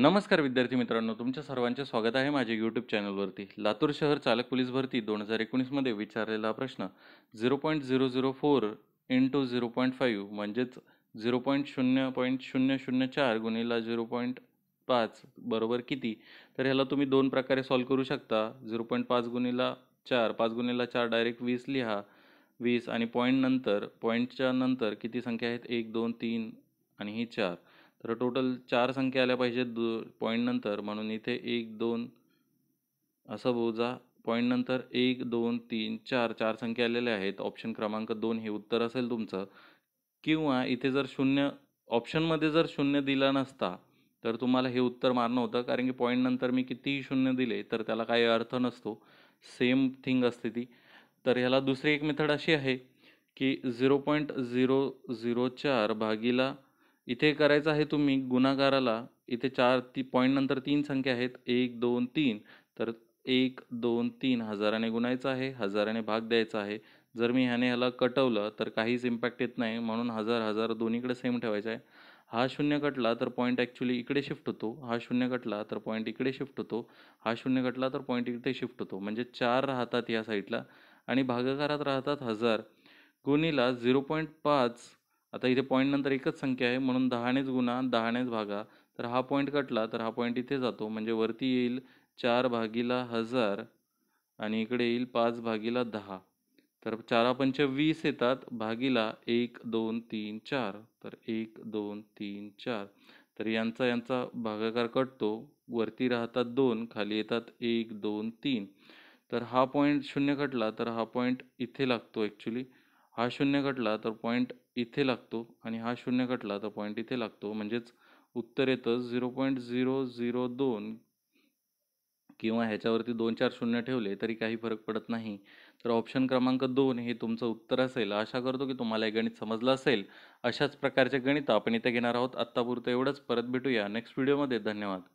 नमस्कार विद्यार्थी मित्रांनो तुमच्या सर्वांचे स्वागत आहे माझ्या यूट्यूब चॅनलवरती लातूर शहर चालक पोलीस भरती दोन हजार एकोणीसमध्ये विचारलेला प्रश्न zero point zero zero four into zero point five म्हणजेच झिरो पॉईंट शून्य पॉईंट शून्य शून्य चार गुणिला झिरो पॉईंट पाच बरोबर किती तर ह्याला तुम्ही दोन प्रकारे सॉल्व करू शकता झिरो पॉईंट पाच गुणिला चार पाच गुणिला चार डायरेक्ट वीस लिहा वीस आणि पॉईंट नंतर पॉईंटच्या नंतर किती संख्या आहेत एक दोन तीन आणि ही चार तर टोटल चार संख्या आल्या पाहिजेत पॉईंट पॉईंटनंतर म्हणून इथे एक दोन असं बोजा पॉईंटनंतर एक दोन तीन चार चार संख्या आलेल्या आहेत ऑप्शन क्रमांक दोन हे उत्तर असेल तुमचं किंवा इथे जर शून्य ऑप्शनमध्ये जर शून्य दिला नसता तर तुम्हाला हे उत्तर मारणं होतं कारण की पॉईंटनंतर मी कितीही शून्य दिले तर त्याला काही अर्थ नसतो सेम थिंग असते ती तर ह्याला दुसरी एक मेथड अशी आहे की झिरो पॉईंट झिरो झिरो चार भागीला इथे करायचं आहे तुम्ही गुणाकाराला इथे चार ती पॉईंट नंतर तीन संख्या आहेत एक दोन तीन तर एक दोन तीन हजाराने गुणायचं आहे हजाराने भाग द्यायचा आहे जर मी ह्याने ह्याला कटवलं तर काहीच इम्पॅक्ट येत नाही म्हणून हजार हजार दोन्हीकडे सेम ठेवायचा आहे हा शून्य कटला तर पॉईंट ॲक्च्युली इकडे शिफ्ट होतो हा शून्य कटला तर पॉईंट इकडे शिफ्ट होतो हा शून्य कटला तर पॉईंट इकडे शिफ्ट होतो म्हणजे चार राहतात या साईडला आणि भागाकारात राहतात हजार गुणीला झिरो पॉईंट पाच आता इथे पॉईंटनंतर नंतर एकच संख्या आहे म्हणून दहानेच गुणा दहानेच भागा तर हा पॉईंट कटला तर हा पॉईंट इथे जातो म्हणजे वरती येईल चार भागीला हजार आणि इकडे येईल पाच भागीला दहा तर चारा पंच वीस येतात भागीला एक दोन तीन चार तर एक दोन तीन चार तर यांचा यांचा भागाकार कटतो वरती राहतात दोन खाली येतात एक दोन तीन तर हा पॉईंट शून्य कटला तर हा पॉईंट इथे लागतो ॲक्च्युली हा शून्य घटला तर पॉईंट इथे लागतो आणि हा शून्य घटला तर पॉईंट इथे लागतो म्हणजेच येतं झिरो पॉईंट झिरो झिरो दोन किंवा ह्याच्यावरती दोन चार शून्य ठेवले तरी काही फरक पडत नाही तर ऑप्शन क्रमांक दोन हे तुमचं उत्तर असेल आशा करतो की तुम्हाला हे गणित समजलं असेल अशाच प्रकारचे गणित आपण इथे घेणार आहोत आत्तापुरतं एवढंच परत भेटूया नेक्स्ट व्हिडिओमध्ये धन्यवाद